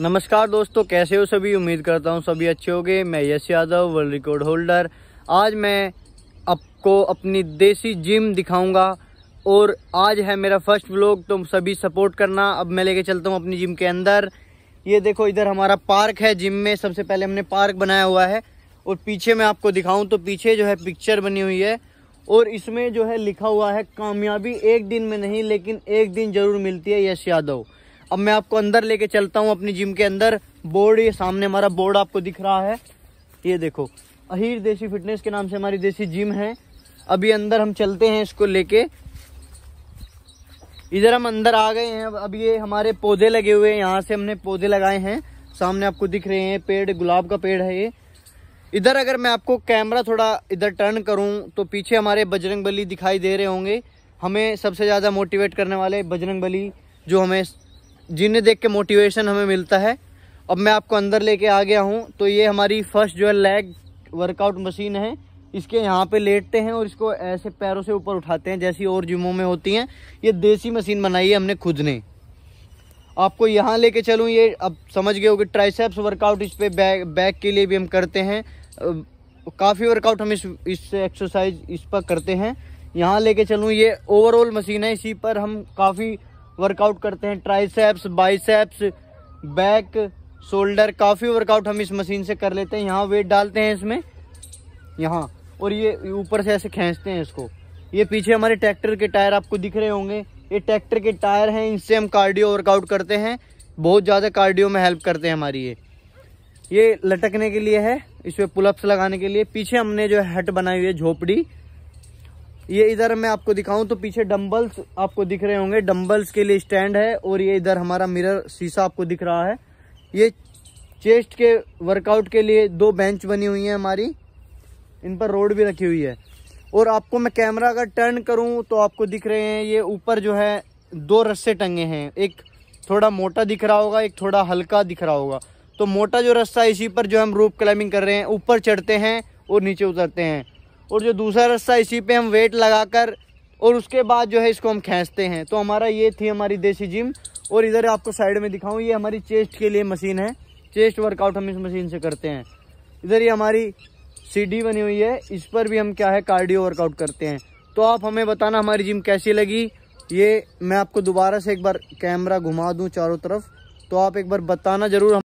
नमस्कार दोस्तों कैसे हो सभी उम्मीद करता हूँ सभी अच्छे होंगे मैं Yash Yadav world record holder आज मैं आपको अपनी देसी जिम दिखाऊंगा और आज है मेरा फर्स्ट व्लॉग तो सभी सपोर्ट करना अब मैं लेके चलता हूँ अपनी जिम के अंदर ये देखो इधर हमारा पार्क है जिम में सबसे पहले हमने पार्क बनाया हुआ है और पीछे मैं आपको दिखाऊँ तो पीछे जो है पिक्चर बनी हुई है और इसमें जो है लिखा हुआ है कामयाबी एक दिन में नहीं लेकिन एक दिन ज़रूर मिलती है यश यादव अब मैं आपको अंदर लेके चलता हूँ अपनी जिम के अंदर बोर्ड ये सामने हमारा बोर्ड आपको दिख रहा है ये देखो अहिर देसी फिटनेस के नाम से हमारी देसी जिम है अभी अंदर हम चलते हैं इसको लेके इधर हम अंदर आ गए हैं अब ये हमारे पौधे लगे हुए हैं यहाँ से हमने पौधे लगाए हैं सामने आपको दिख रहे हैं पेड़ गुलाब का पेड़ है ये इधर अगर मैं आपको कैमरा थोड़ा इधर टर्न करूँ तो पीछे हमारे बजरंग बली दिखाई दे रहे होंगे हमें सबसे ज़्यादा मोटिवेट करने वाले बजरंग बली जो हमें जिन्हें देख के मोटिवेशन हमें मिलता है अब मैं आपको अंदर लेके आ गया हूँ तो ये हमारी फर्स्ट जो है लेग वर्कआउट मशीन है इसके यहाँ पे लेटते हैं और इसको ऐसे पैरों से ऊपर उठाते हैं जैसी और जिमों में होती हैं ये देसी मशीन बनाई है हमने खुद ने आपको यहाँ लेके चलूँ ये अब समझ गए हो कि ट्राइसेप्स वर्कआउट इस पर बैक बैक के लिए भी हम करते हैं काफ़ी वर्कआउट हम इस इस एक्सरसाइज इस पर करते हैं यहाँ लेके चलूँ ये ओवरऑल मशीन है इसी पर हम काफ़ी वर्कआउट करते हैं ट्राइसेप्स बाइसेप्स बैक शोल्डर काफ़ी वर्कआउट हम इस मशीन से कर लेते हैं यहाँ वेट डालते हैं इसमें यहाँ और ये ऊपर से ऐसे खींचते हैं इसको ये पीछे हमारे ट्रैक्टर के टायर आपको दिख रहे होंगे ये ट्रैक्टर के टायर हैं इनसे हम कार्डियो वर्कआउट करते हैं बहुत ज़्यादा कार्डियो में हेल्प करते हैं हमारी ये ये लटकने के लिए है इसमें पुलअप्स लगाने के लिए पीछे हमने जो हट बनाई हुई है झोपड़ी ये इधर मैं आपको दिखाऊं तो पीछे डम्बल्स आपको दिख रहे होंगे डम्बल्स के लिए स्टैंड है और ये इधर हमारा मिरर शीशा आपको दिख रहा है ये चेस्ट के वर्कआउट के लिए दो बेंच बनी हुई है हमारी इन पर रोड भी रखी हुई है और आपको मैं कैमरा अगर टर्न करूं तो आपको दिख रहे हैं ये ऊपर जो है दो रस्से टंगे हैं एक थोड़ा मोटा दिख रहा होगा एक थोड़ा हल्का दिख रहा होगा तो मोटा जो रस्ता है इसी पर जो हम रोप क्लाइंबिंग कर रहे हैं ऊपर चढ़ते हैं और नीचे उतरते हैं और जो दूसरा रास्ता इसी पे हम वेट लगाकर और उसके बाद जो है इसको हम खींचते हैं तो हमारा ये थी हमारी देसी जिम और इधर आपको साइड में दिखाऊँ ये हमारी चेस्ट के लिए मशीन है चेस्ट वर्कआउट हम इस मशीन से करते हैं इधर ये हमारी सीढ़ी बनी हुई है इस पर भी हम क्या है कार्डियो वर्कआउट करते हैं तो आप हमें बताना हमारी जिम कैसी लगी ये मैं आपको दोबारा से एक बार कैमरा घुमा दूँ चारों तरफ तो आप एक बार बताना ज़रूर